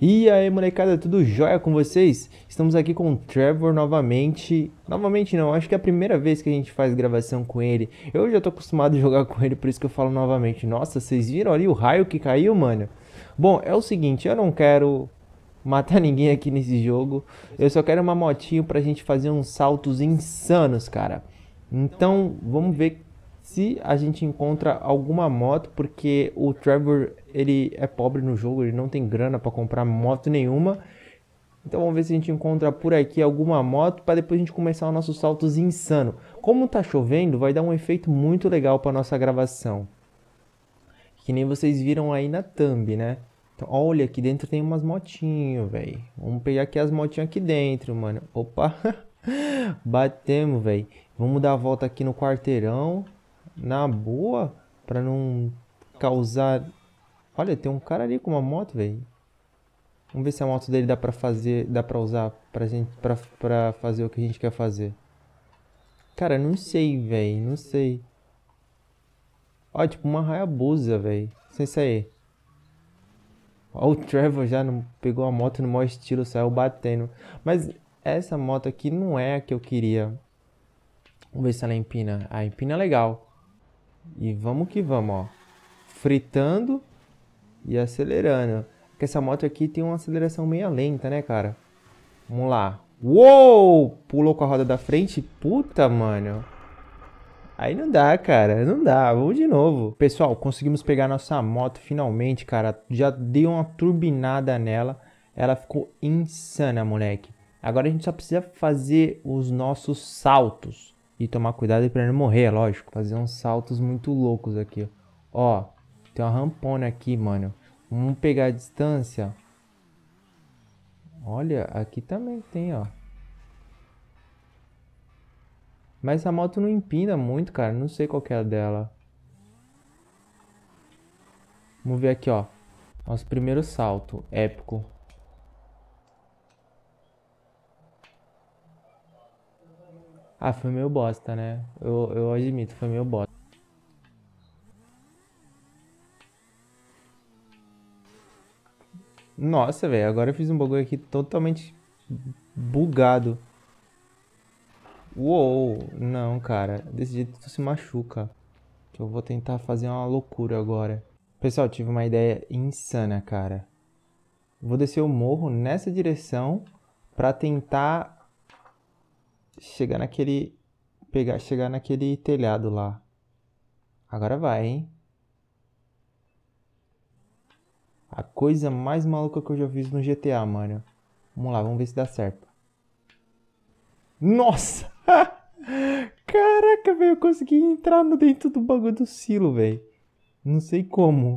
E aí, molecada, tudo jóia com vocês? Estamos aqui com o Trevor novamente. Novamente não, acho que é a primeira vez que a gente faz gravação com ele. Eu já tô acostumado a jogar com ele, por isso que eu falo novamente. Nossa, vocês viram ali o raio que caiu, mano? Bom, é o seguinte, eu não quero matar ninguém aqui nesse jogo. Eu só quero uma motinho pra gente fazer uns saltos insanos, cara. Então, vamos ver se a gente encontra alguma moto, porque o Trevor ele é pobre no jogo, ele não tem grana para comprar moto nenhuma. Então vamos ver se a gente encontra por aqui alguma moto para depois a gente começar os nossos saltos insano. Como tá chovendo, vai dar um efeito muito legal para nossa gravação. Que nem vocês viram aí na thumb, né? Então, olha, aqui dentro tem umas motinhas, velho. Vamos pegar aqui as motinhas aqui dentro, mano. Opa! Batemos, velho. Vamos dar a volta aqui no quarteirão na boa, para não causar... Olha, tem um cara ali com uma moto, velho. Vamos ver se a moto dele dá pra fazer, dá pra usar pra, gente, pra, pra fazer o que a gente quer fazer. Cara, não sei, velho, não sei. Ó, tipo uma Hayabusa, velho. Sem sair. É Ó, o Trevor já não pegou a moto no maior estilo, saiu batendo. Mas essa moto aqui não é a que eu queria. Vamos ver se ela empina. a ah, empina é legal. E vamos que vamos, ó. Fritando e acelerando. Porque essa moto aqui tem uma aceleração meio lenta, né, cara? Vamos lá. Uou! Pulou com a roda da frente. Puta, mano. Aí não dá, cara, não dá, vamos de novo. Pessoal, conseguimos pegar nossa moto finalmente, cara. Já deu uma turbinada nela, ela ficou insana, moleque. Agora a gente só precisa fazer os nossos saltos e tomar cuidado para não morrer, é lógico. Fazer uns saltos muito loucos aqui. Ó, tem uma rampona aqui, mano. Vamos pegar a distância. Olha, aqui também tem, ó. Mas a moto não empina muito, cara. Não sei qual é a dela. Vamos ver aqui, ó. Nosso primeiro salto épico. Ah, foi meio bosta, né? Eu, eu admito, foi meio bosta. Nossa, velho, agora eu fiz um bagulho aqui totalmente bugado. Uou, não, cara. Desse jeito tu se machuca. eu vou tentar fazer uma loucura agora. Pessoal, tive uma ideia insana, cara. Vou descer o morro nessa direção pra tentar chegar naquele. Pegar, chegar naquele telhado lá. Agora vai, hein? A coisa mais maluca que eu já vi no GTA, mano. Vamos lá, vamos ver se dá certo. Nossa! Caraca, velho, eu consegui entrar no dentro do bagulho do silo, velho. Não sei como.